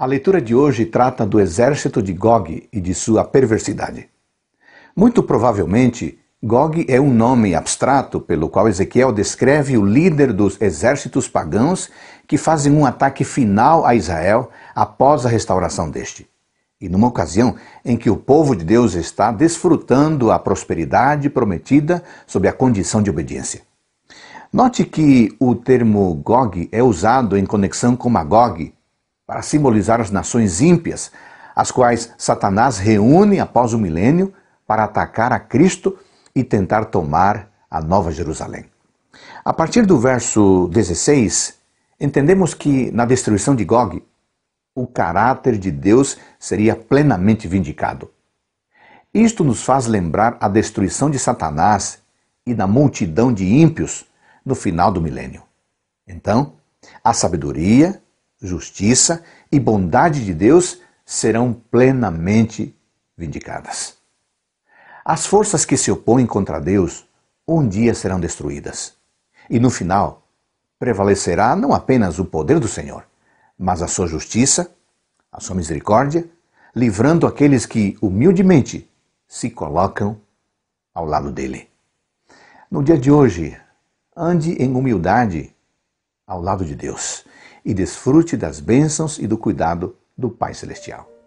A leitura de hoje trata do exército de Gog e de sua perversidade. Muito provavelmente, Gog é um nome abstrato pelo qual Ezequiel descreve o líder dos exércitos pagãos que fazem um ataque final a Israel após a restauração deste. E numa ocasião em que o povo de Deus está desfrutando a prosperidade prometida sob a condição de obediência. Note que o termo Gog é usado em conexão com Magog, para simbolizar as nações ímpias, as quais Satanás reúne após o milênio para atacar a Cristo e tentar tomar a Nova Jerusalém. A partir do verso 16, entendemos que na destruição de Gog, o caráter de Deus seria plenamente vindicado. Isto nos faz lembrar a destruição de Satanás e da multidão de ímpios no final do milênio. Então, a sabedoria justiça e bondade de Deus serão plenamente vindicadas. As forças que se opõem contra Deus um dia serão destruídas. E no final, prevalecerá não apenas o poder do Senhor, mas a sua justiça, a sua misericórdia, livrando aqueles que humildemente se colocam ao lado dele. No dia de hoje, ande em humildade ao lado de Deus e desfrute das bênçãos e do cuidado do Pai Celestial.